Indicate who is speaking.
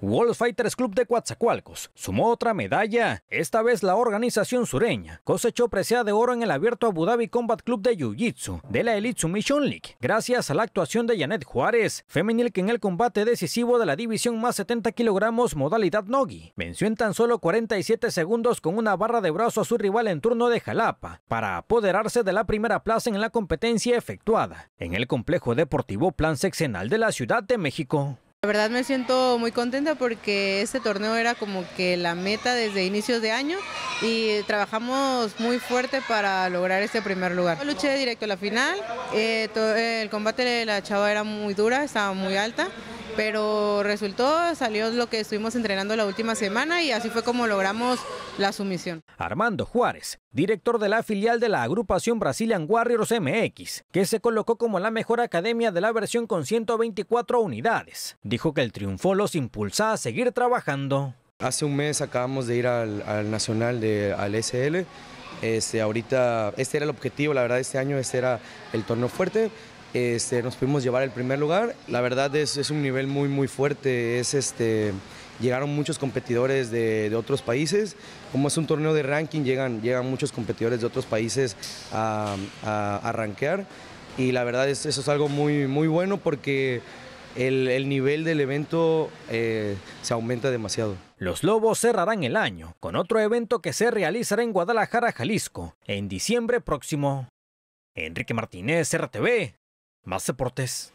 Speaker 1: World Fighters Club de Coatzacoalcos sumó otra medalla. Esta vez la organización sureña cosechó presea de oro en el abierto Abu Dhabi Combat Club de Jiu-Jitsu de la Elite Submission League, gracias a la actuación de Janet Juárez, femenil que en el combate decisivo de la división más 70 kilogramos modalidad Nogi venció en tan solo 47 segundos con una barra de brazo a su rival en turno de Jalapa para apoderarse de la primera plaza en la competencia efectuada en el complejo deportivo Plan Sexenal de la Ciudad de México.
Speaker 2: La verdad me siento muy contenta porque este torneo era como que la meta desde inicios de año y trabajamos muy fuerte para lograr este primer lugar. Luché directo a la final, eh, el combate de la chava era muy dura, estaba muy alta pero resultó, salió lo que estuvimos entrenando la última semana y así fue como logramos la sumisión.
Speaker 1: Armando Juárez, director de la filial de la agrupación Brazilian Warriors MX, que se colocó como la mejor academia de la versión con 124 unidades, dijo que el
Speaker 3: triunfo los impulsa a seguir trabajando. Hace un mes acabamos de ir al, Nacional, de, al SL. Este, ahorita, este era el objetivo, la verdad, este año este era el torneo fuerte. Este, nos pudimos llevar el primer lugar. La verdad es, un nivel muy, muy fuerte. Es este, llegaron muchos competidores de, otros países. Como es un torneo de ranking, llegan, llegan muchos competidores de otros países a, a, rankear. Y la verdad es, eso es algo muy, muy bueno porque el, nivel del evento eh, se aumenta demasiado. Los Lobos cerrarán el año con otro evento que
Speaker 1: se realizará en Guadalajara, Jalisco, en diciembre próximo. Enrique Martínez,
Speaker 3: RTV, más deportes.